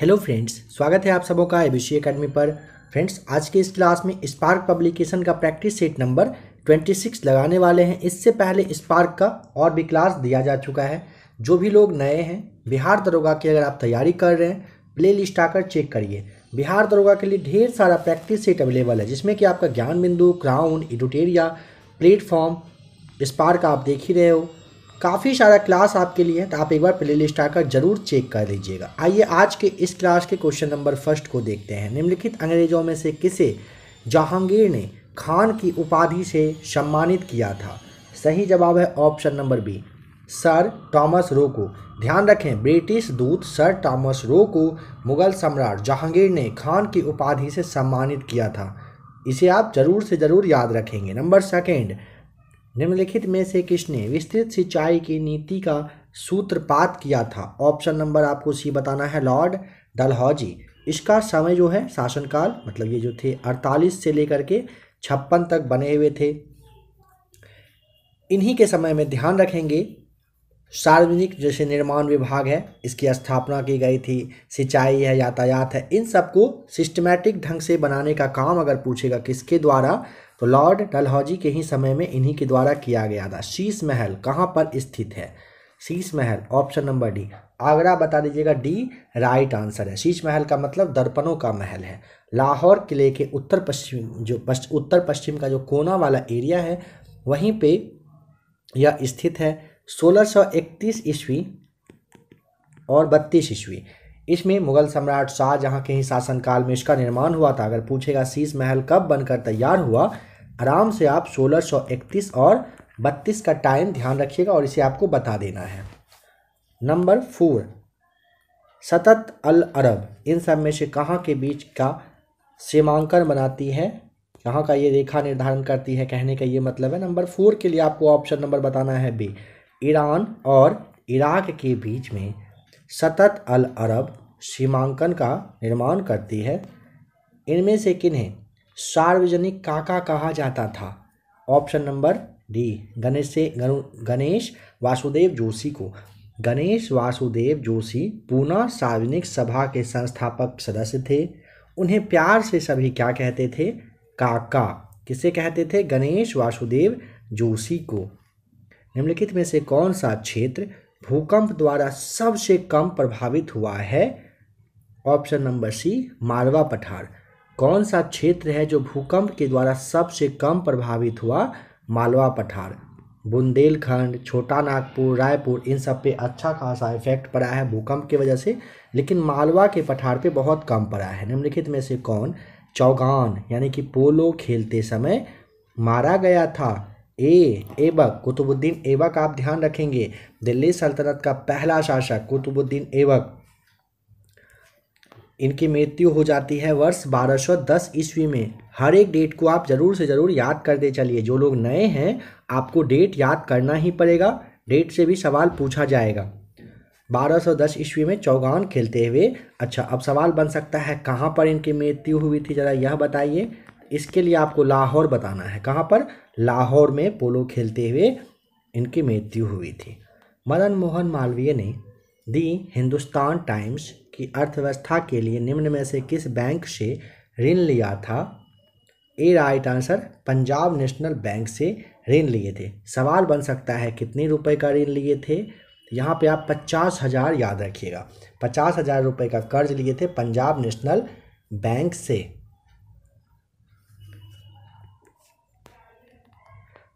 hello friends स्वागत है आप सबों का एबीसी एकेडमी पर फ्रेंड्स आज के इस क्लास में स्पार्क पब्लिकेशन का प्रैक्टिस सेट नंबर 26 लगाने वाले हैं इससे पहले स्पार्क का और भी क्लास दिया जा चुका है जो भी लोग नए हैं बिहार दरोगा की अगर आप तैयारी कर रहे हैं प्ले लिस्ट आकर चेक करिए बिहार दरोगा के लिए ढेर सारा प्रैक्टिस सेट अवेलेबल है जिसमें कि आपका ज्ञान बिंदु क्राउन इडोटेरिया प्लेटफॉर्म स्पार्क आप देख ही रहे हो काफ़ी सारा क्लास आपके लिए है तो आप एक बार प्ले लिस्ट आकर जरूर चेक कर लीजिएगा आइए आज के इस क्लास के क्वेश्चन नंबर फर्स्ट को देखते हैं निम्नलिखित अंग्रेजों में से किसे जहांगीर ने खान की उपाधि से सम्मानित किया था सही जवाब है option number B sir Thomas Roe को ध्यान रखें ब्रिटिश दूत सर टॉमस रो को मुगल सम्राट जहांगीर ने खान की उपाधि से सम्मानित किया था इसे आप जरूर से ज़रूर याद रखेंगे नंबर सेकेंड निम्नलिखित में से किसने विस्तृत सिंचाई की नीति का सूत्रपात किया था ऑप्शन नंबर आपको सी बताना है लॉर्ड डलहौजी इसका समय जो है शासनकाल मतलब ये जो थे अड़तालीस से लेकर के छप्पन तक बने हुए थे इन्हीं के समय में ध्यान रखेंगे सार्वजनिक जैसे निर्माण विभाग है इसकी स्थापना की गई थी सिंचाई है यातायात है इन सबको सिस्टमैटिक ढंग से बनाने का काम अगर पूछेगा किसके द्वारा तो लॉर्ड डलहौजी के ही समय में इन्हीं के द्वारा किया गया था शीश महल कहाँ पर स्थित है शीश महल ऑप्शन नंबर डी आगरा बता दीजिएगा डी राइट आंसर है शीश महल का मतलब दर्पणों का महल है लाहौर किले के उत्तर पश्चिम जो पश्च, उत्तर पश्चिम का जो कोना वाला एरिया है वहीं पे यह स्थित है 1631 ईस्वी और 32 ईस्वी इसमें मुगल सम्राट शाहजहां के ही शासनकाल में इसका निर्माण हुआ था अगर पूछेगा शीश महल कब बनकर तैयार हुआ आराम से आप 1631 और 32 का टाइम ध्यान रखिएगा और इसे आपको बता देना है नंबर फोर सतत अल अरब इन सब में से कहाँ के बीच का सीमांकन बनाती है कहाँ का ये रेखा निर्धारण करती है कहने का ये मतलब है नंबर फोर के लिए आपको ऑप्शन नंबर बताना है बी ईरान और इराक के बीच में सतत अल अरब सीमांकन का निर्माण करती है इनमें से किन्हें सार्वजनिक काका कहा जाता था option number D Ganesh Ganesh Vasudev Joshi को गणेश वासुदेव जोशी पूना सार्वजनिक सभा के संस्थापक सदस्य थे उन्हें प्यार से सभी क्या कहते थे काका किसे कहते थे गणेश वासुदेव जोशी को निम्नलिखित में से कौन सा क्षेत्र भूकंप द्वारा सबसे कम प्रभावित हुआ है ऑप्शन नंबर सी मालवा पठार कौन सा क्षेत्र है जो भूकंप के द्वारा सबसे कम प्रभावित हुआ मालवा पठार बुंदेलखंड छोटा नागपुर रायपुर इन सब पे अच्छा खासा इफेक्ट पड़ा है भूकंप की वजह से लेकिन मालवा के पठार पे बहुत कम पड़ा है निम्नलिखित में से कौन चौगान यानी कि पोलो खेलते समय मारा गया था ए एबक कुतुबुद्दीन एबक आप ध्यान रखेंगे दिल्ली सल्तनत का पहला शासक कुतुबुद्दीन एबक इनकी मृत्यु हो जाती है वर्ष 1210 ईस्वी में हर एक डेट को आप ज़रूर से ज़रूर याद करते चलिए जो लोग नए हैं आपको डेट याद करना ही पड़ेगा डेट से भी सवाल पूछा जाएगा 1210 ईस्वी में चौगान खेलते हुए अच्छा अब सवाल बन सकता है कहाँ पर इनकी मृत्यु हुई थी ज़रा यह बताइए इसके लिए आपको लाहौर बताना है कहाँ पर लाहौर में पोलो खेलते हुए इनकी मृत्यु हुई थी मदन मोहन मालवीय ने दी हिंदुस्तान टाइम्स की अर्थव्यवस्था के लिए निम्न में से किस बैंक से ऋण लिया था A right answer Punjab national bank से ऋण लिए थे सवाल बन सकता है कितने रुपए का ऋण लिए थे यहाँ पे आप पचास हज़ार याद रखिएगा पचास हज़ार रुपये का कर्ज लिए थे पंजाब नेशनल बैंक से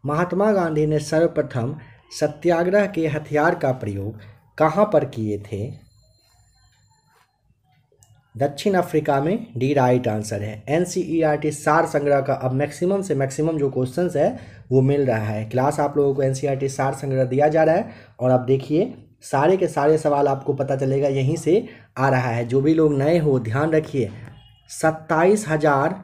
महात्मा गांधी ने सर्वप्रथम सत्याग्रह के हथियार का प्रयोग कहाँ पर किए थे दक्षिण अफ्रीका में डी राइट आंसर है N C E R T सार संग्रह का अब मैक्सिमम से मैक्सिमम जो क्वेश्चन है वो मिल रहा है क्लास आप लोगों को एन सी आर टी सार संग्रह दिया जा रहा है और अब देखिए सारे के सारे सवाल आपको पता चलेगा यहीं से आ रहा है जो भी लोग नए हो ध्यान रखिए सत्ताईस हज़ार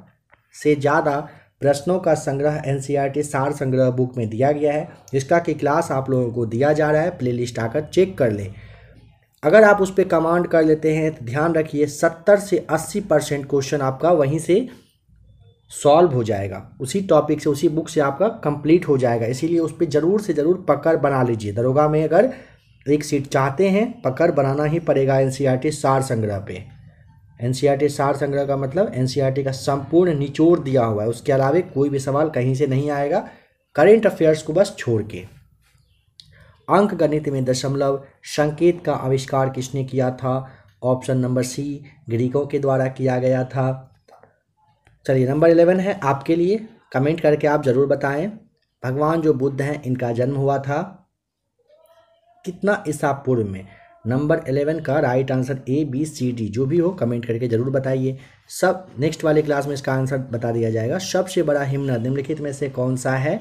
से ज़्यादा प्रश्नों का संग्रह एन सी आर टी सार संग्रह बुक में दिया गया है जिसका कि क्लास आप लोगों को दिया जा रहा है लिस्ट आकर चेक कर लें अगर आप उस पर कमांड कर लेते हैं तो ध्यान रखिए सत्तर से अस्सी परसेंट क्वेश्चन आपका वहीं से सॉल्व हो जाएगा उसी टॉपिक से उसी बुक से आपका कंप्लीट हो जाएगा इसीलिए उस पर ज़रूर से ज़रूर पकड़ बना लीजिए दरोगा में अगर एक सीट चाहते हैं पकड़ बनाना ही पड़ेगा एन e सार संग्रह पे एन e सार संग्रह का मतलब एन e का संपूर्ण निचोड़ दिया हुआ है उसके अलावा कोई भी सवाल कहीं से नहीं आएगा करेंट अफेयर्स को बस छोड़ के अंक गणित में दशमलव संकेत का आविष्कार किसने किया था ऑप्शन नंबर सी ग्रीकों के द्वारा किया गया था चलिए नंबर इलेवन है आपके लिए कमेंट करके आप ज़रूर बताएं भगवान जो बुद्ध हैं इनका जन्म हुआ था कितना ईसा पूर्व में नंबर एलेवन का right answer A B C D जो भी हो कमेंट करके जरूर बताइए सब नेक्स्ट वाले क्लास में इसका आंसर बता दिया जाएगा सबसे बड़ा हिमनद निम्नलिखित में से कौन सा है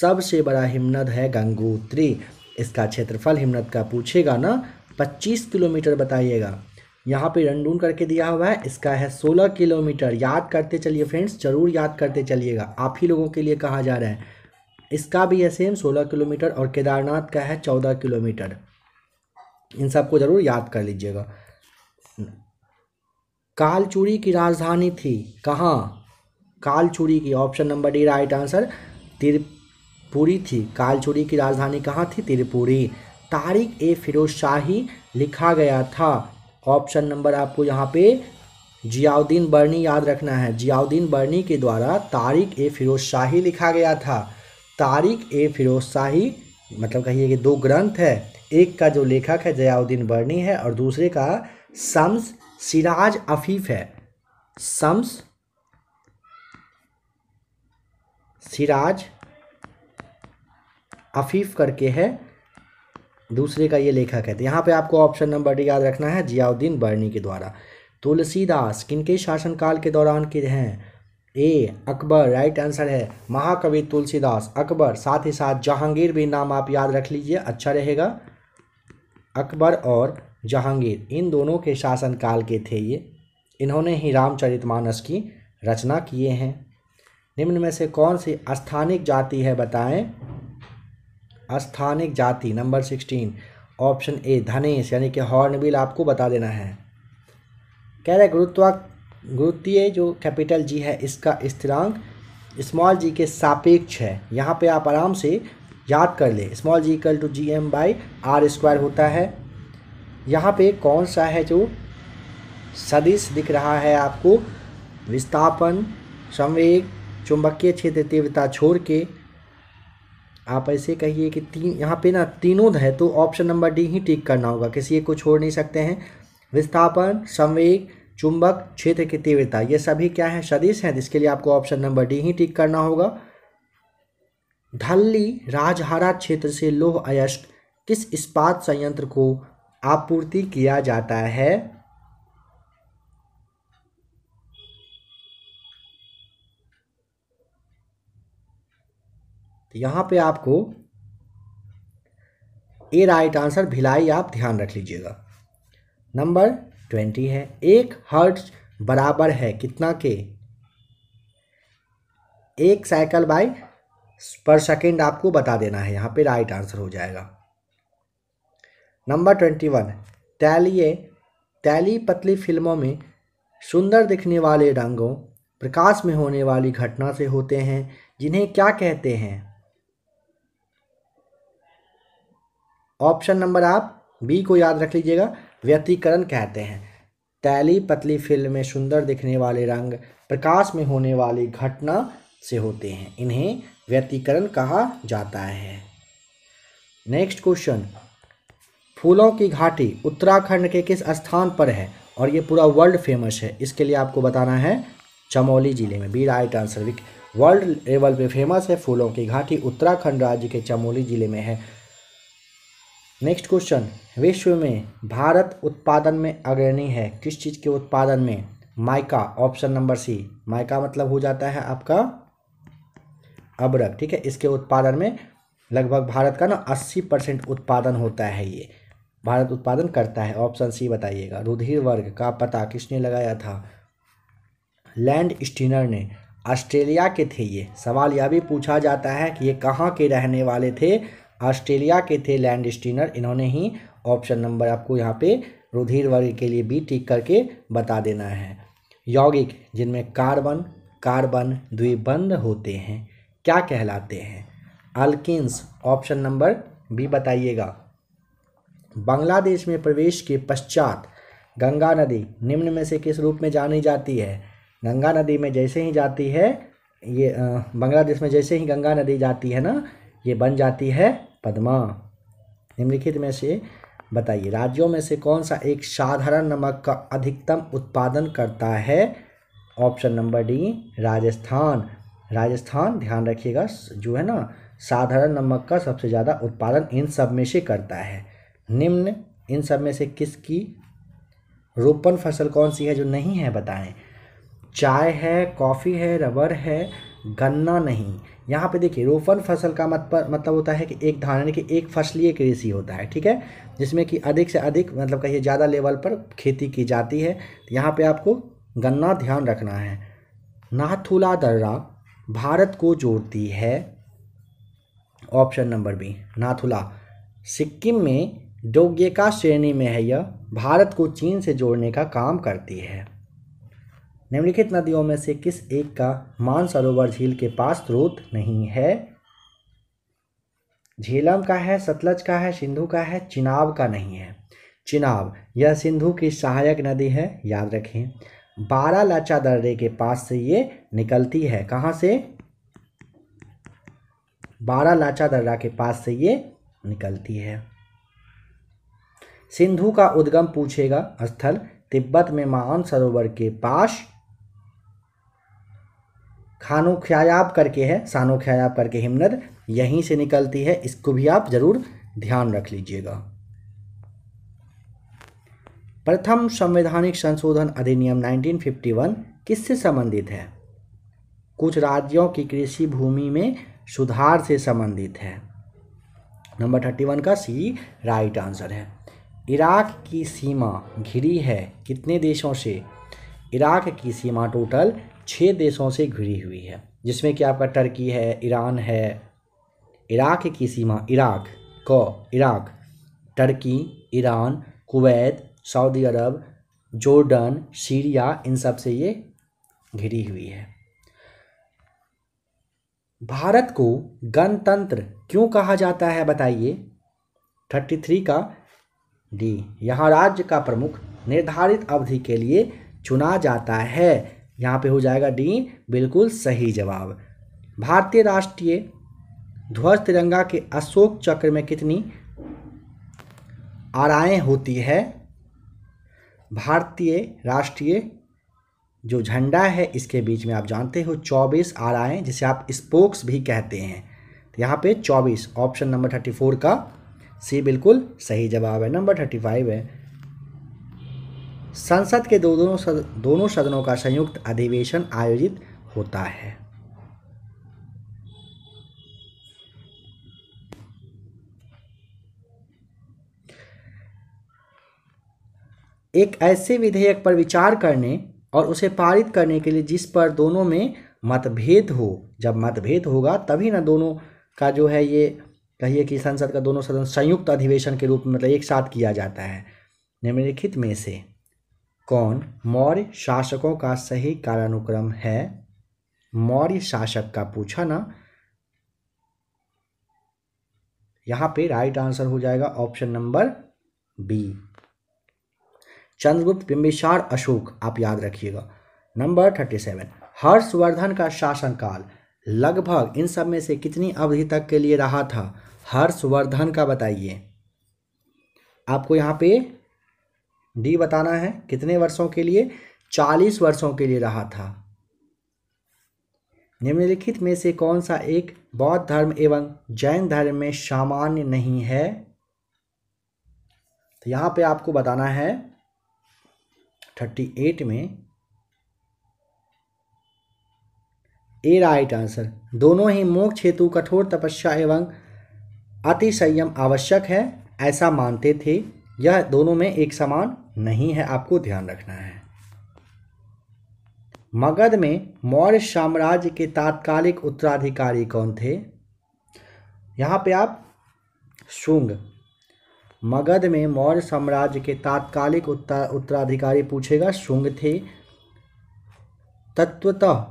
सबसे बड़ा हिमनद है गंगोत्री इसका क्षेत्रफल हिमनद का पूछेगा ना 25 किलोमीटर बताइएगा यहाँ पे रंडून करके दिया हुआ है इसका है 16 किलोमीटर याद करते चलिए फ्रेंड्स ज़रूर याद करते चलिएगा आप ही लोगों के लिए कहा जा रहा है इसका भी है सेम 16 किलोमीटर और केदारनाथ का है 14 किलोमीटर इन सबको ज़रूर याद कर लीजिएगा कालचूरी की राजधानी थी कहाँ कालचूरी की option number D right answer Tripuri थी कालचोरी की राजधानी कहाँ थी त्रिपुरी तारिक ए फिरोज शाही लिखा गया था ऑप्शन नंबर आपको यहाँ पे जियाउद्दीन बर्नी याद रखना है जियाउद्दीन बर्नी के द्वारा तारिक ए फिरोज शाही लिखा गया था तारिक ए फिरोज शाही मतलब कहिए कि दो ग्रंथ है एक का जो लेखक है जयाउद्दीन बर्नी है और दूसरे का शम्स सिराज अफीफ है शम्स सिराज अफीफ करके है दूसरे का ये लेखक है तो यहाँ पे आपको ऑप्शन नंबर डी याद रखना है जियाउद्दीन बर्नी के द्वारा तुलसीदास किनके शासनकाल के दौरान के हैं ए अकबर राइट आंसर है महाकवि तुलसीदास अकबर साथ ही साथ जहांगीर भी नाम आप याद रख लीजिए अच्छा रहेगा अकबर और जहांगीर इन दोनों के शासनकाल के थे ये इन्होंने ही रामचरितमानस की रचना किए हैं निम्न में से कौन सी स्थानिक जाति है बताएं स्थानिक जाति नंबर सिक्सटीन ऑप्शन ए धनेश यानी कि हॉर्नबिल आपको बता देना है कह रहे गुरुत्वा गुरुत्वीय जो कैपिटल जी है इसका स्थिरांक स्मॉल जी के सापेक्ष है यहाँ पे आप आराम से याद कर ले small G equal to G M by R square होता है यहाँ पे कौन सा है जो सदिश दिख रहा है आपको विस्थापन संवेग चुंबकीय क्षेत्र तीव्रता छोड़ के आप ऐसे कहिए कि तीन यहाँ पे ना तीनों है तो ऑप्शन नंबर डी ही टिक करना होगा किसी एक को छोड़ नहीं सकते हैं विस्थापन संवेग चुंबक क्षेत्र की तीव्रता ये सभी क्या है सदिश हैं जिसके लिए आपको ऑप्शन नंबर डी ही टिक करना होगा धल्ली राजहारा क्षेत्र से लोह अयस्क किस इस्पात संयंत्र को आपूर्ति किया जाता है तो यहाँ पे आपको ए राइट आंसर भिलाई आप ध्यान रख लीजिएगा नंबर ट्वेंटी है एक हर्ट्ज बराबर है कितना के एक साइकिल बाय पर सेकेंड आपको बता देना है यहाँ पे राइट आंसर हो जाएगा नंबर ट्वेंटी वन तैलीय तैली पतली फिल्मों में सुंदर दिखने वाले रंगों प्रकाश में होने वाली घटना से होते हैं जिन्हें क्या कहते हैं ऑप्शन नंबर आप बी को याद रख लीजिएगा व्यतीकरण कहते हैं तैली पतली फिल्म में सुंदर दिखने वाले रंग प्रकाश में होने वाली घटना से होते हैं इन्हें व्यतीकरण कहा जाता है नेक्स्ट क्वेश्चन फूलों की घाटी उत्तराखंड के किस स्थान पर है और ये पूरा वर्ल्ड फेमस है इसके लिए आपको बताना है चमोली जिले में B right answer world level पे फेमस है फूलों की घाटी उत्तराखंड राज्य के चमोली जिले में है नेक्स्ट क्वेश्चन विश्व में भारत उत्पादन में अग्रणी है किस चीज़ के उत्पादन में mica option number C mica मतलब हो जाता है आपका अबरक ठीक है इसके उत्पादन में लगभग भारत का ना अस्सी परसेंट उत्पादन होता है ये भारत उत्पादन करता है ऑप्शन सी बताइएगा रुधिर वर्ग का पता किसने लगाया था लैंड स्टीनर ने ऑस्ट्रेलिया के थे ये सवाल यह भी पूछा जाता है कि ये कहाँ के रहने वाले थे ऑस्ट्रेलिया के थे लैंड स्टीनर इन्होंने ही ऑप्शन नंबर आपको यहाँ पे रुधिर वर्ग के लिए भी टिक करके बता देना है यौगिक जिनमें कार्बन कार्बन द्विबंध होते हैं क्या कहलाते हैं अल्किन्स ऑप्शन नंबर बी बताइएगा बांग्लादेश में प्रवेश के पश्चात गंगा नदी निम्न में से किस रूप में जानी जाती है गंगा नदी में जैसे ही जाती है ये बांग्लादेश में जैसे ही गंगा नदी जाती है ना ये बन जाती है पद्मा निम्नलिखित में से बताइए राज्यों में से कौन सा एक साधारण नमक का अधिकतम उत्पादन करता है option number D Rajasthan Rajasthan ध्यान रखिएगा जो है ना साधारण नमक का सबसे ज़्यादा उत्पादन इन सब में से करता है निम्न इन सब में से किसकी रोपण फसल कौन सी है जो नहीं है बताएं चाय है कॉफ़ी है रबर है गन्ना नहीं यहाँ पे देखिए रोपण फसल का मत पर, मतलब होता है कि एक धान यानी कि एक फसलीय कृषि होता है ठीक है जिसमें कि अधिक से अधिक मतलब कहिए ज़्यादा लेवल पर खेती की जाती है तो यहाँ पे आपको गन्ना ध्यान रखना है नाथुला दर्रा भारत को जोड़ती है option number B Nathula Sikkim में डोग्यका श्रेणी में है यह भारत को चीन से जोड़ने का काम करती है निम्नलिखित नदियों में से किस एक का मानसरोवर झील के पास स्रोत नहीं है झेलम का है सतलज का है सिंधु का है चिनाब का नहीं है चिनाब यह सिंधु की सहायक नदी है याद रखें बारह लाचा दर्रे के पास से ये निकलती है कहाँ से बारह लाचा दर्रा के पास से ये निकलती है सिंधु का उद्गम पूछेगा स्थल तिब्बत में मान सरोवर के पास खानोख्यायाब करके है सानोख्यायाब करके हिमनद यहीं से निकलती है इसको भी आप ज़रूर ध्यान रख लीजिएगा प्रथम संवैधानिक संशोधन अधिनियम 1951 किससे संबंधित है कुछ राज्यों की कृषि भूमि में सुधार से संबंधित है नंबर थर्टी वन का सी राइट आंसर है इराक की सीमा घिरी है कितने देशों से इराक की सीमा टोटल छः देशों से घिरी हुई है जिसमें कि आपका टर्की है ईरान है इराक की सीमा इराक क Iraq Turkey Iran Kuwait Saudi Arabia Jordan Syria इन सब से ये घिरी हुई है भारत को गणतंत्र क्यों कहा जाता है बताइए थर्टी थ्री का डी यहाँ राज्य का प्रमुख निर्धारित अवधि के लिए चुना जाता है यहाँ पे हो जाएगा डी बिल्कुल सही जवाब भारतीय राष्ट्रीय ध्वज तिरंगा के अशोक चक्र में कितनी आराएँ होती है भारतीय राष्ट्रीय जो झंडा है इसके बीच में आप जानते हो चौबीस आराएँ जिसे आप स्पोक्स भी कहते हैं तो यहाँ पे चौबीस ऑप्शन नंबर थर्टी फोर का सी बिल्कुल सही जवाब है नंबर थर्टी फाइव है संसद के दो दोनों सद, दोनों सदनों का संयुक्त अधिवेशन आयोजित होता है एक ऐसे विधेयक पर विचार करने और उसे पारित करने के लिए जिस पर दोनों में मतभेद हो जब मतभेद होगा तभी ना दोनों का जो है ये कहिए कि संसद का दोनों सदन संयुक्त अधिवेशन के रूप में मतलब एक साथ किया जाता है निम्नलिखित में से कौन मौर्य शासकों का सही कालानुक्रम है मौर्य शासक का पूछा ना यहां पे राइट आंसर हो जाएगा option number B Chandragupta Bimbisara Ashoka आप याद रखिएगा नंबर थर्टी सेवन हर्षवर्धन का शासनकाल लगभग इन सब में से कितनी अवधि तक के लिए रहा था हर्षवर्धन का बताइए आपको यहाँ पे डी बताना है कितने वर्षों के लिए चालीस वर्षों के लिए रहा था निम्नलिखित में से कौन सा एक बौद्ध धर्म एवं जैन धर्म में सामान्य नहीं है तो यहां पे आपको बताना है थर्टी एट में ए राइट आंसर दोनों ही मोक्ष हेतु कठोर तपस्या एवं अति संयम आवश्यक है ऐसा मानते थे यह दोनों में एक समान नहीं है आपको ध्यान रखना है मगध में मौर्य साम्राज्य के तात्कालिक उत्तराधिकारी कौन थे यहाँ पे आप शुंग मगध में मौर्य साम्राज्य के तात्कालिक उत्तराधिकारी पूछेगा शुंग थे तत्वतः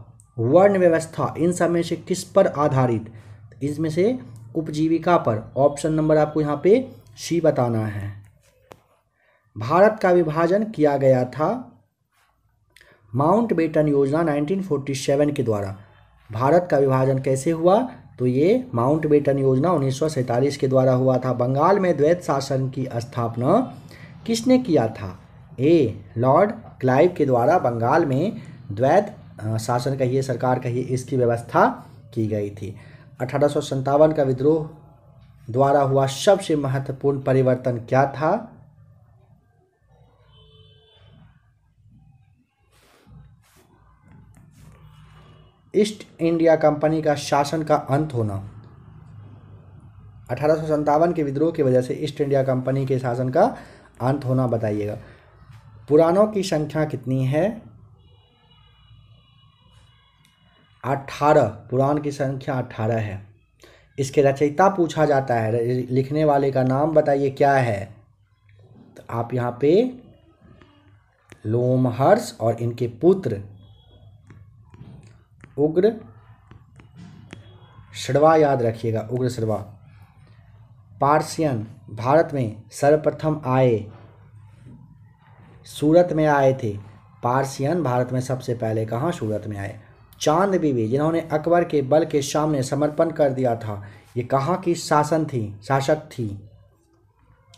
वर्ण व्यवस्था इन सब में से किस पर आधारित तो इसमें से उपजीविका पर ऑप्शन नंबर आपको यहाँ पे सी बताना है भारत का विभाजन किया गया था माउंट बेटन योजना 1947 के द्वारा भारत का विभाजन कैसे हुआ तो ये माउंट बेटन योजना उन्नीस के द्वारा हुआ था बंगाल में द्वैत शासन की स्थापना किसने किया था ए लॉर्ड क्लाइव के द्वारा बंगाल में द्वैत शासन कहिए सरकार कहिए इसकी व्यवस्था की गई थी अठारह का विद्रोह द्वारा हुआ सबसे महत्वपूर्ण परिवर्तन क्या था ईस्ट इंडिया कंपनी का शासन का अंत होना अठारह के विद्रोह की वजह से ईस्ट इंडिया कंपनी के शासन का अंत होना बताइएगा पुराणों की संख्या कितनी है अठारह पुराण की संख्या अठारह है इसके रचयिता पूछा जाता है लिखने वाले का नाम बताइए क्या है तो आप यहाँ पे लोमहर्ष और इनके पुत्र उग्र सड़वा याद रखिएगा उग्र सड़वा पार्सियन भारत में सर्वप्रथम आए सूरत में आए थे पार्सियन भारत में सबसे पहले कहाँ सूरत में आए चांद बीवी जिन्होंने अकबर के बल के सामने समर्पण कर दिया था ये कहाँ की शासन थी शासक थी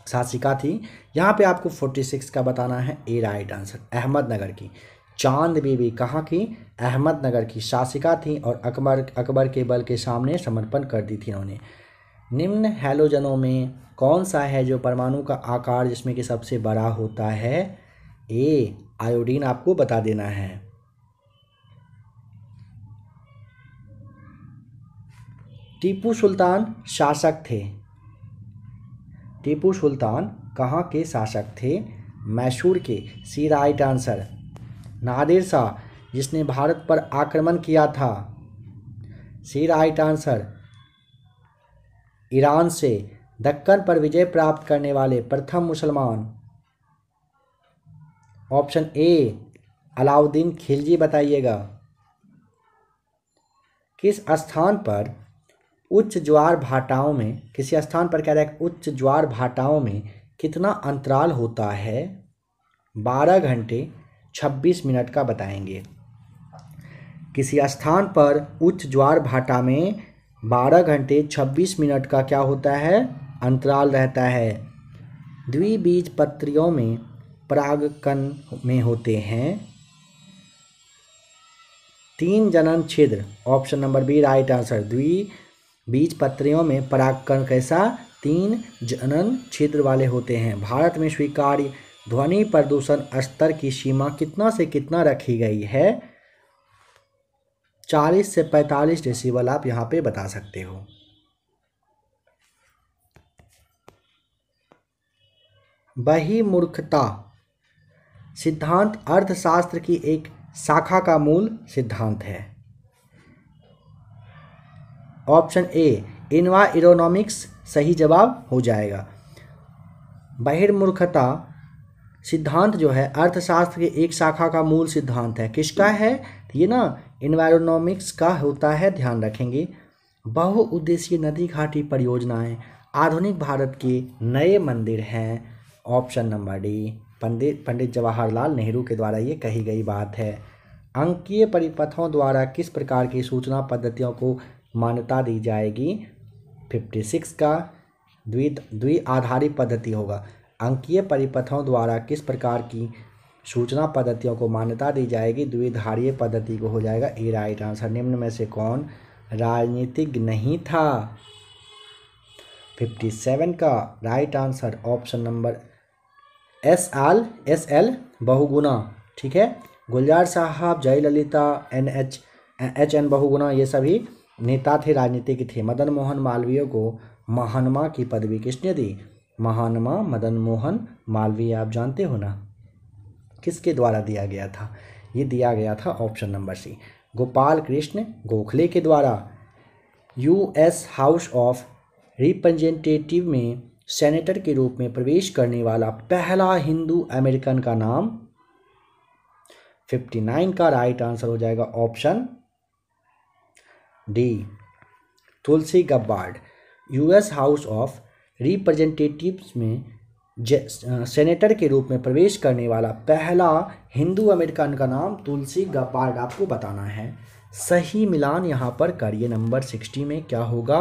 शासिका थी यहाँ पे आपको 46 का बताना है ए राइट आंसर अहमदनगर की चांद बीबी कहाँ की अहमदनगर की शासिका थी और अकबर अकबर के बल के सामने समर्पण कर दी थी उन्होंने निम्न हेलोजनों में कौन सा है जो परमाणु का आकार जिसमें कि सबसे बड़ा होता है ए आयोडीन आपको बता देना है टीपू सुल्तान शासक थे टीपू सुल्तान कहाँ के शासक थे मैसूर के सीधा राइट आंसर नादिर शाह जिसने भारत पर आक्रमण किया था सी राइट आंसर ईरान से दक्कन पर विजय प्राप्त करने वाले प्रथम मुसलमान ऑप्शन ए अलाउद्दीन खिलजी बताइएगा किस स्थान पर उच्च ज्वार भाटाओं में किसी स्थान पर कह रहा है उच्च ज्वार भाटाओं में कितना अंतराल होता है बारह घंटे 26 मिनट का बताएंगे किसी स्थान पर उच्च ज्वार भाटा में 12 घंटे 26 मिनट का क्या होता है अंतराल रहता है द्विबीज पत्रियों में परागकण में होते हैं तीन जनन छिद्र option number B right answer द्वि बीज पत्रियों में परागकण कैसा तीन जनन छिद्र वाले होते हैं भारत में स्वीकार्य ध्वनि प्रदूषण स्तर की सीमा कितना से कितना रखी गई है चालीस से पैंतालीस डेसिबल आप यहाँ पे बता सकते हो बही मूर्खता सिद्धांत अर्थशास्त्र की एक शाखा का मूल सिद्धांत है ऑप्शन ए इनवा इरोनॉमिक्स सही जवाब हो जाएगा बहिर्मूर्खता सिद्धांत जो है अर्थशास्त्र के एक शाखा का मूल सिद्धांत है किसका है तो ये ना इन्वायरोनॉमिक्स का होता है ध्यान रखेंगे बहुउद्देशीय नदी घाटी परियोजनाएं आधुनिक भारत के नए मंदिर हैं option number D Pandit Pandit Jawaharlal Nehru के द्वारा ये कही गई बात है अंकीय परिपथों द्वारा किस प्रकार की सूचना पद्धतियों को मान्यता दी जाएगी फिफ्टी सिक्स का द्वि द्वि आधारित पद्धति होगा अंकीय परिपथों द्वारा किस प्रकार की सूचना पद्धतियों को मान्यता दी जाएगी द्विधारीय पद्धति को हो जाएगा ए राइट आंसर निम्न में से कौन राजनीतिक नहीं था फिफ्टी सेवन का right answer option number S all S L Bahuguna ठीक है Gulzar sahab Jayalalithaa N H H N Bahuguna ये सभी नेता थे राजनीतिक थे मदन मोहन मालवीय को महानमा की पदवी किसने दी महानमा मदन मोहन मालवीय आप जानते हो ना किसके द्वारा दिया गया था ये दिया गया था option number C Gopal Krishna Gokhale के द्वारा यूएस हाउस ऑफ रिप्रेजेंटेटिव में सेनेटर के रूप में प्रवेश करने वाला पहला हिंदू अमेरिकन का नाम 59 का राइट आंसर हो जाएगा option D Tulsi Gabbard US house of representatives में सेनेटर के रूप में प्रवेश करने वाला पहला हिंदू अमेरिकन का नाम तुलसी गपार्ड आपको बताना है सही मिलान यहां पर करिए नंबर सिक्सटी में क्या होगा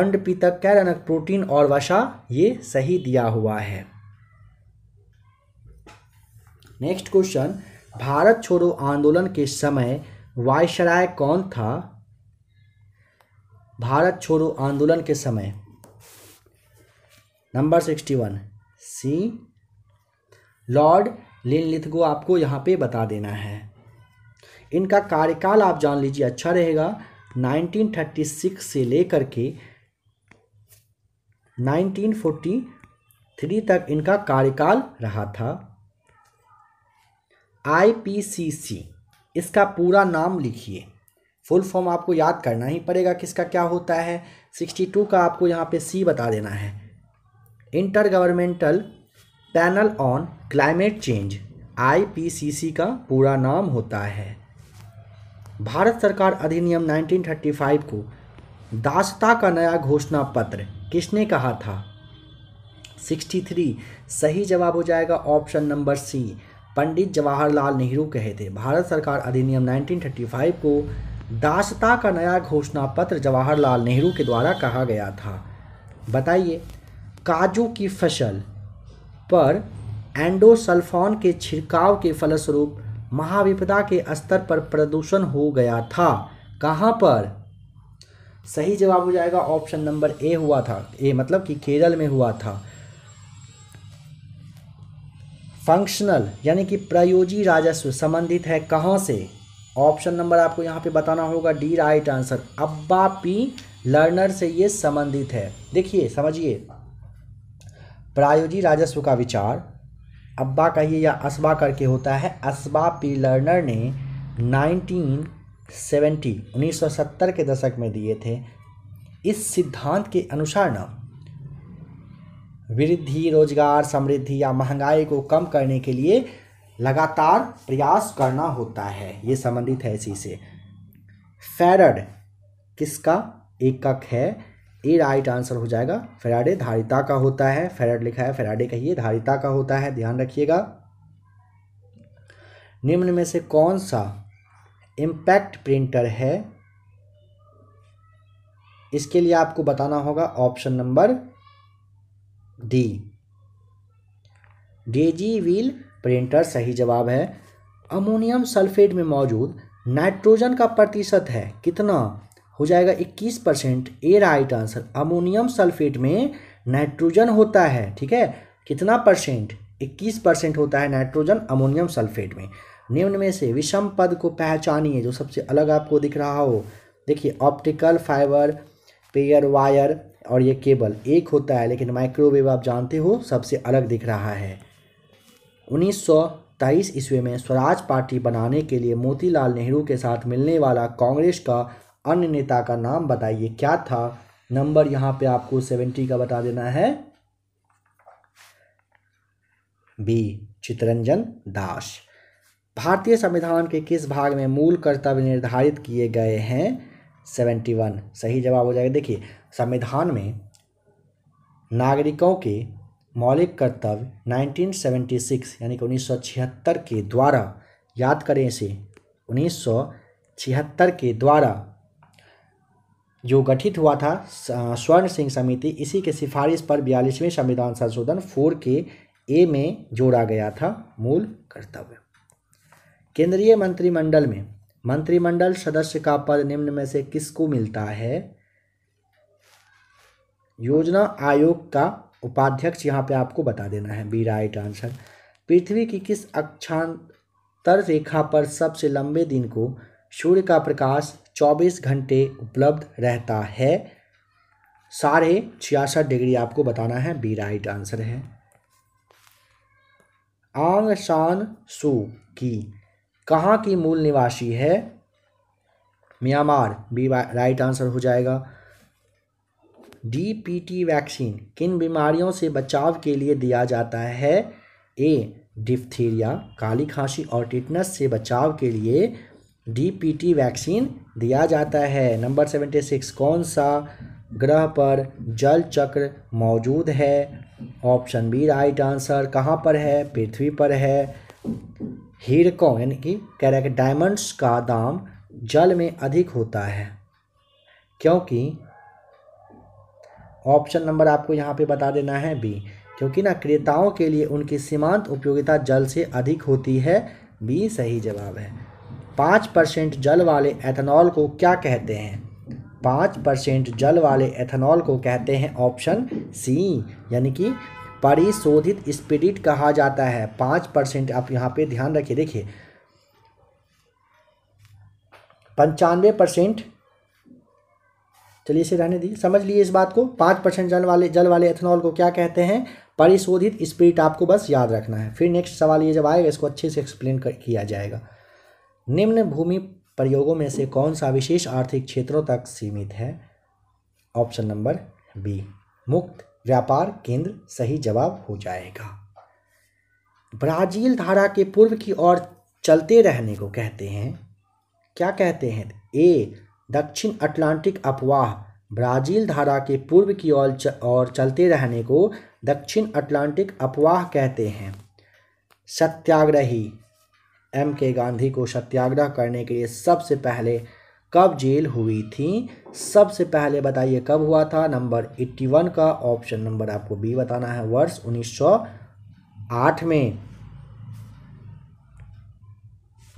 अंड पीतक कैरनक प्रोटीन और वसा ये सही दिया हुआ है नेक्स्ट क्वेश्चन भारत छोड़ो आंदोलन के समय वायसराय कौन था भारत छोड़ो आंदोलन के समय number sixty one C lord Linlithgow यहाँ पे बता देना है इनका कार्यकाल आप जान लीजिए अच्छा रहेगा 1936 से लेकर के 1943 तक इनका कार्यकाल रहा था आईपीसीसी इसका पूरा नाम लिखिए फुल फॉर्म आपको याद करना ही पड़ेगा किसका क्या होता है सिक्सटी टू का आपको यहाँ पे सी बता देना है intergovernmental panel on climate change IPCC का पूरा नाम होता है भारत सरकार अधिनियम 1935 को दासता का नया घोषणा पत्र किसने कहा था 63 सही जवाब हो जाएगा option number C Pandit Jawaharlal Nehru कहे थे भारत सरकार अधिनियम 1935 को दासता का नया घोषणा पत्र जवाहरलाल नेहरू के द्वारा कहा गया था बताइए काजू की फसल पर एंडोसल्फॉन के छिड़काव के फलस्वरूप महाविपदा के स्तर पर प्रदूषण हो गया था कहाँ पर सही जवाब हो जाएगा ऑप्शन नंबर ए हुआ था ए मतलब कि केरल में हुआ था फंक्शनल यानी कि प्रयोजी राजस्व संबंधित है कहाँ से ऑप्शन नंबर आपको यहाँ पे बताना होगा D right answer Abba P Lerner से ये संबंधित है देखिए समझिए प्रायोजी राजस्व का विचार अब्बा कहिए या असबा करके होता है असबा पी लर्नर ने 1970 1970 के दशक में दिए थे इस सिद्धांत के अनुसार न वृद्धि रोजगार समृद्धि या महंगाई को कम करने के लिए लगातार प्रयास करना होता है ये संबंधित है इसी से फेरड किसका एकक है ए राइट आंसर हो जाएगा फेराडे धारिता का होता है फेराड लिखा है फेराडे कहिए धारिता का होता है ध्यान रखिएगा निम्न में से कौन सा इम्पैक्ट प्रिंटर है इसके लिए आपको बताना होगा option number D daisy wheel printer सही जवाब है अमोनियम सल्फेट में मौजूद नाइट्रोजन का प्रतिशत है कितना हो जाएगा 21 percent A right answer ammonium sulphate में नाइट्रोजन होता है ठीक है कितना परसेंट 21 परसेंट होता है नाइट्रोजन अमोनियम सल्फेट में निम्न में से विषम पद को पहचानिए जो सबसे अलग आपको दिख रहा हो देखिए ऑप्टिकल फाइबर पेयर वायर और ये केबल एक होता है लेकिन माइक्रोवेव आप जानते हो सबसे अलग दिख रहा है उन्नीस तेईस ईस्वी में स्वराज पार्टी बनाने के लिए मोतीलाल नेहरू के साथ मिलने वाला कांग्रेस का अन्य नेता का नाम बताइए क्या था नंबर यहाँ पे आपको सेवेंटी का बता देना है बी चितरंजन दास भारतीय संविधान के किस भाग में मूल कर्तव्य निर्धारित किए गए हैं सेवेंटी वन सही जवाब हो जाएगा देखिए संविधान में नागरिकों के मौलिक कर्तव्य 1976 यानी कि उन्नीस के द्वारा याद करें इसे उन्नीस के द्वारा जो गठित हुआ था स्वर्ण सिंह समिति इसी के सिफारिश पर बयालीसवें संविधान संशोधन फोर के ए में जोड़ा गया था मूल कर्तव्य केंद्रीय मंत्रिमंडल में मंत्रिमंडल सदस्य का पद निम्न में से किसको मिलता है योजना आयोग का उपाध्यक्ष यहाँ पे आपको बता देना है बी राइट आंसर पृथ्वी की किस अक्षांतर रेखा पर सबसे लंबे दिन को सूर्य का प्रकाश 24 घंटे उपलब्ध रहता है साढ़े छियासठ डिग्री आपको बताना है बी राइट आंसर है आंग शान सू की कहाँ की मूल निवासी है म्यांमार बी राइट आंसर हो जाएगा डीपीटी वैक्सीन किन बीमारियों से बचाव के लिए दिया जाता है ए डिप्थीरिया काली खांसी और टिटनस से बचाव के लिए डीपीटी वैक्सीन दिया जाता है नंबर सेवेंटी सिक्स कौन सा ग्रह पर जल चक्र मौजूद है ऑप्शन बी राइट आंसर कहाँ पर है पृथ्वी पर है हीरकों यानी कि कह रहे हैं कि डायमंड्स का दाम जल में अधिक होता है क्योंकि ऑप्शन नंबर आपको यहाँ पे बता देना है बी क्योंकि ना क्रेताओं के लिए उनकी सीमांत उपयोगिता जल से अधिक होती है बी सही जवाब है पाँच परसेंट जल वाले एथेनॉल को क्या कहते हैं पाँच परसेंट जल वाले एथेनॉल को कहते हैं ऑप्शन सी यानी कि परिशोधित स्पिरिट कहा जाता है पाँच परसेंट आप यहाँ पे ध्यान रखिए देखिए पंचानवे परसेंट चलिए इसे रहने दीजिए समझ लिए इस बात को पाँच परसेंट जल वाले जल वाले एथेनॉल को क्या कहते हैं परिशोधित स्पिरिट आपको बस याद रखना है फिर नेक्स्ट सवाल ये जब आएगा इसको अच्छे से एक्सप्लेन किया जाएगा निम्न भूमि प्रयोगों में से कौन सा विशेष आर्थिक क्षेत्रों तक सीमित है ऑप्शन नंबर बी मुक्त व्यापार केंद्र सही जवाब हो जाएगा ब्राजील धारा के पूर्व की ओर चलते रहने को कहते हैं क्या कहते हैं ए दक्षिण अटलांटिक अपवाह ब्राजील धारा के पूर्व की ओर और चलते रहने को दक्षिण अटलांटिक अपवाह कहते हैं सत्याग्रही एम के गांधी को सत्याग्रह करने के लिए सबसे पहले कब जेल हुई थी सबसे पहले बताइए कब हुआ था नंबर एट्टी वन का ऑप्शन नंबर आपको बी बताना है वर्ष उन्नीस सौ आठ में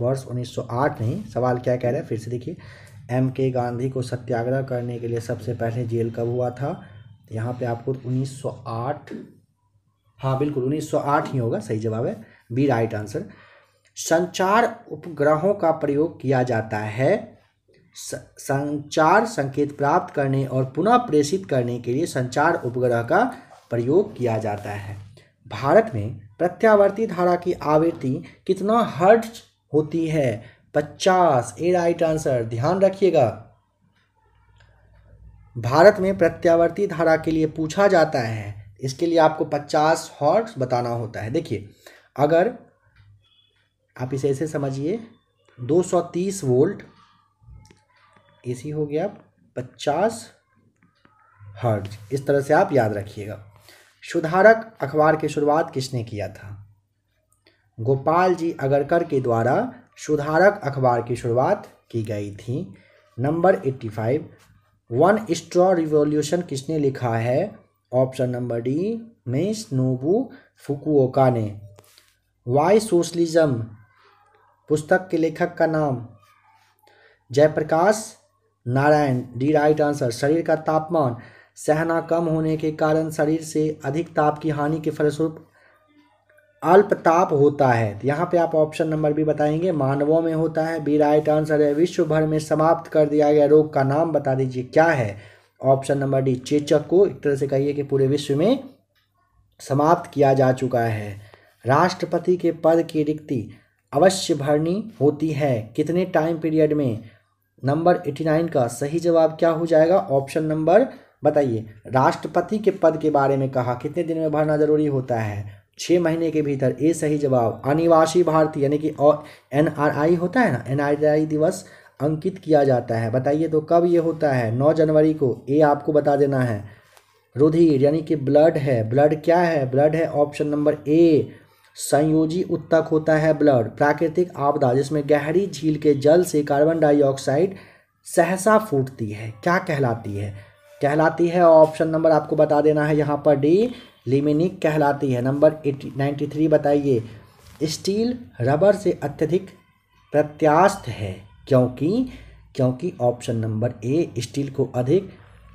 वर्ष उन्नीस सौ आठ नहीं सवाल क्या कह रहे हैं फिर से देखिए एम के गांधी को सत्याग्रह करने के लिए सबसे पहले जेल कब हुआ था यहाँ पे आपको 1908 हाँ बिल्कुल 1908 ही होगा सही जवाब है बी राइट आंसर संचार उपग्रहों का प्रयोग किया जाता है संचार संकेत प्राप्त करने और पुनः प्रेषित करने के लिए संचार उपग्रह का प्रयोग किया जाता है भारत में प्रत्यावर्ती धारा की आवृत्ति कितना हर्ट होती है पचास ए राइट आंसर ध्यान रखिएगा भारत में प्रत्यावर्ती धारा के लिए पूछा जाता है इसके लिए आपको पचास हॉर्स बताना होता है देखिए अगर आप इसे ऐसे समझिए 230 वोल्ट एसी हो गया पचास हर्ज इस तरह से आप याद रखिएगा सुधारक अखबार की शुरुआत किसने किया था गोपाल जी अगरकर के द्वारा सुधारक अखबार की शुरुआत की गई थी number eighty five one straw revolution किसने लिखा है option number D Masanobu Fukuoka ने वाई सोशलिज्म पुस्तक के लेखक का नाम Jayaprakash Narayan D right answer शरीर का तापमान सहना कम होने के कारण शरीर से अधिक ताप की हानि के फलस्वरूप अल्पताप होता है यहाँ पे आप ऑप्शन नंबर भी बताएंगे मानवों में होता है बी राइट आंसर है विश्व भर में समाप्त कर दिया गया रोग का नाम बता दीजिए क्या है ऑप्शन नंबर डी चेचक को एक तरह से कहिए कि पूरे विश्व में समाप्त किया जा चुका है राष्ट्रपति के पद की रिक्ति अवश्य भरनी होती है कितने टाइम पीरियड में नंबर एटी नाइन का सही जवाब क्या हो जाएगा ऑप्शन नंबर बताइए राष्ट्रपति के पद के बारे में कहा कितने दिन में भरना जरूरी होता है छः महीने के भीतर ए सही जवाब अनिवासी भारतीय यानी कि एन आर आई होता है ना एन आर आई दिवस अंकित किया जाता है बताइए तो कब ये होता है नौ जनवरी को ए आपको बता देना है रुधिर यानी कि ब्लड है ब्लड क्या है ब्लड है ऑप्शन नंबर ए संयोजी उत्तक होता है ब्लड प्राकृतिक आपदा जिसमें गहरी झील के जल से कार्बन डाइऑक्साइड सहसा फूटती है क्या कहलाती है कहलाती है ऑप्शन नंबर आपको बता देना है यहाँ पर डी लिमिनिक कहलाती है नंबर एटी नाइन्टी थ्री बताइए स्टील रबर से अत्यधिक प्रत्यास्थ है क्योंकि क्योंकि ऑप्शन नंबर ए स्टील को अधिक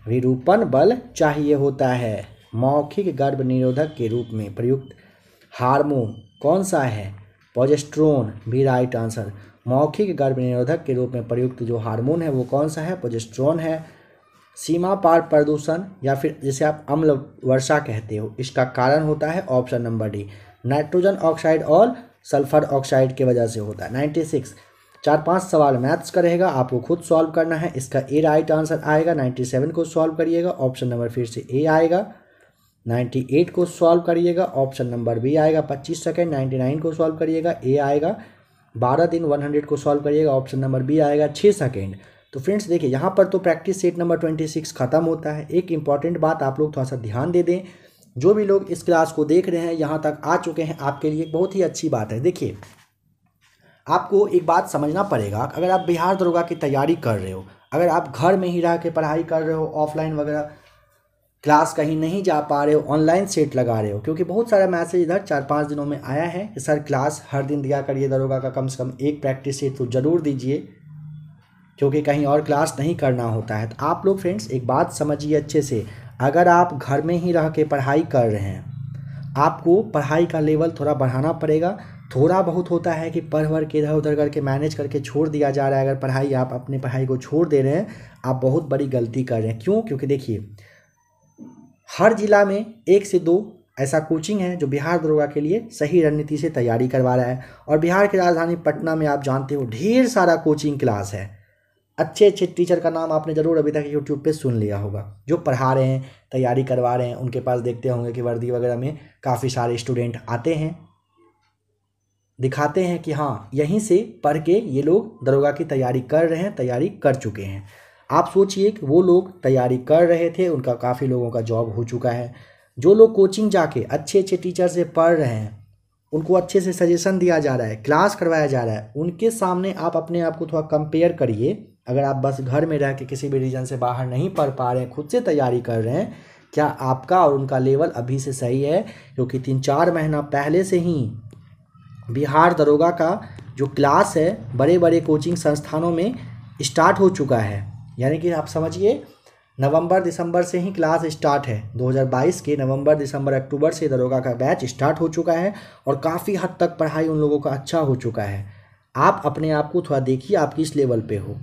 विरूपण बल चाहिए होता है मौखिक गर्भ निरोधक के रूप में प्रयुक्त हार्मोन कौन सा है पोजेस्ट्रोन भी राइट आंसर मौखिक गर्भ निरोधक के रूप में प्रयुक्त जो हार्मोन है वो कौन सा है पोजेस्ट्रोन है सीमा पार प्रदूषण या फिर जिसे आप अम्ल वर्षा कहते हो इसका कारण होता है option number D nitrogen oxide और सल्फर ऑक्साइड की वजह से होता है नाइन्टी सिक्स चार पांच सवाल मैथ्स का रहेगा आपको खुद सॉल्व करना है इसका ए राइट आंसर आएगा नाइन्टी सेवन को सॉल्व करिएगा ऑप्शन नंबर फिर से ए आएगा नाइन्टी एट को सॉल्व करिएगा ऑप्शन नंबर बी आएगा पच्चीस सेकेंड नाइन्टी नाइन को सॉल्व करिएगा ए आएगा बारह दिन वन हंड्रेड को सॉल्व करिएगा ऑप्शन नंबर बी आएगा छः सेकेंड तो फ्रेंड्स देखिए यहाँ पर तो practice set number twenty six खत्म होता है एक इंपॉर्टेंट बात आप लोग थोड़ा सा ध्यान दे दें जो भी लोग इस क्लास को देख रहे हैं यहाँ तक आ चुके हैं आपके लिए बहुत ही अच्छी बात है देखिए आपको एक बात समझना पड़ेगा अगर आप बिहार दरोगा की तैयारी कर रहे हो अगर आप घर में ही रह के पढ़ाई कर रहे हो ऑफलाइन वगैरह क्लास कहीं नहीं जा पा रहे हो ऑनलाइन सेट लगा रहे हो क्योंकि बहुत सारा मैसेज इधर चार पाँच दिनों में आया है कि सर क्लास हर दिन दिया करिए दरोगा का कम से कम एक प्रैक्टिस सेट तो ज़रूर दीजिए क्योंकि कहीं और क्लास नहीं करना होता है तो आप लोग फ्रेंड्स एक बात समझिए अच्छे से अगर आप घर में ही रह के पढ़ाई कर रहे हैं आपको पढ़ाई का लेवल थोड़ा बढ़ाना पड़ेगा थोड़ा बहुत होता है कि पढ़ वढ़ के इधर उधर करके मैनेज करके छोड़ दिया जा रहा है अगर पढ़ाई आप अपने पढ़ाई को छोड़ दे रहे हैं आप बहुत बड़ी गलती कर रहे हैं क्यों क्योंकि देखिए हर ज़िला में एक से दो ऐसा कोचिंग है जो बिहार दरोगा के लिए सही रणनीति से तैयारी करवा रहा है और बिहार की राजधानी पटना में आप जानते हो ढेर सारा कोचिंग क्लास है अच्छे अच्छे टीचर का नाम आपने ज़रूर अभी तक यूट्यूब पे सुन लिया होगा जो पढ़ा रहे हैं तैयारी करवा रहे हैं उनके पास देखते होंगे कि वर्दी वगैरह में काफ़ी सारे स्टूडेंट आते हैं दिखाते हैं कि हाँ यहीं से पढ़ के ये लोग दरोगा की तैयारी कर रहे हैं तैयारी कर चुके हैं आप सोचिए कि वो लोग तैयारी कर रहे थे उनका काफ़ी लोगों का जॉब हो चुका है जो लोग कोचिंग जाके अच्छे अच्छे टीचर से पढ़ रहे हैं उनको अच्छे से सजेशन दिया जा रहा है क्लास करवाया जा रहा है उनके सामने आप अपने आप को थोड़ा कंपेयर करिए अगर आप बस घर में रह के किसी भी रीज़न से बाहर नहीं पढ़ पा रहे हैं खुद से तैयारी कर रहे हैं क्या आपका और उनका लेवल अभी से सही है क्योंकि तीन चार महीना पहले से ही बिहार दरोगा का जो क्लास है बड़े बड़े कोचिंग संस्थानों में स्टार्ट हो चुका है यानी कि आप समझिए नवंबर दिसंबर से ही क्लास स्टार्ट है 2022 के नवंबर दिसंबर अक्टूबर से दरोगा का बैच स्टार्ट हो चुका है और काफ़ी हद तक पढ़ाई उन लोगों का अच्छा हो चुका है आप अपने आप को थोड़ा देखिए आप किस लेवल पे हो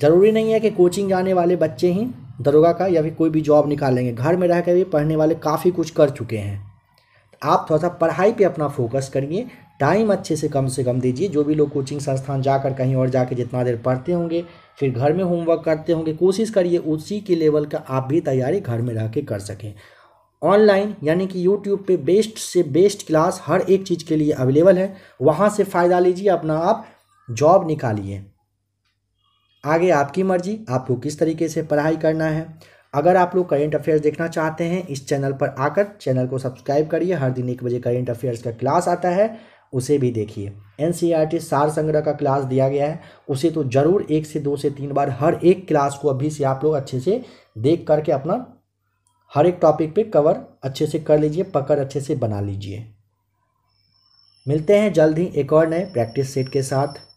ज़रूरी नहीं है कि कोचिंग जाने वाले बच्चे ही दरोगा का या फिर कोई भी जॉब निकालेंगे घर में रह कर भी पढ़ने वाले काफ़ी कुछ कर चुके हैं आप थोड़ा सा पढ़ाई पे अपना फोकस करिए टाइम अच्छे से कम से कम दीजिए जो भी लोग कोचिंग संस्थान जाकर कहीं और जाकर जितना देर पढ़ते होंगे फिर घर में होमवर्क करते होंगे कोशिश करिए उसी के लेवल का आप भी तैयारी घर में रह के कर सकें ऑनलाइन यानी कि यूट्यूब पे बेस्ट से बेस्ट क्लास हर एक चीज़ के लिए अवेलेबल है वहाँ से फ़ायदा लीजिए अपना आप जॉब निकालिए आगे आपकी मर्जी आपको किस तरीके से पढ़ाई करना है अगर आप लोग करेंट अफेयर्स देखना चाहते हैं इस चैनल पर आकर चैनल को सब्सक्राइब करिए हर दिन एक बजे करेंट अफेयर्स का क्लास आता है उसे भी देखिए एन e सार संग्रह का क्लास दिया गया है उसे तो ज़रूर एक से दो से तीन बार हर एक क्लास को अभी से आप लोग अच्छे से देख करके अपना हर एक टॉपिक पे कवर अच्छे से कर लीजिए पकड़ अच्छे से बना लीजिए मिलते हैं जल्द ही एक और नए प्रैक्टिस सेट के साथ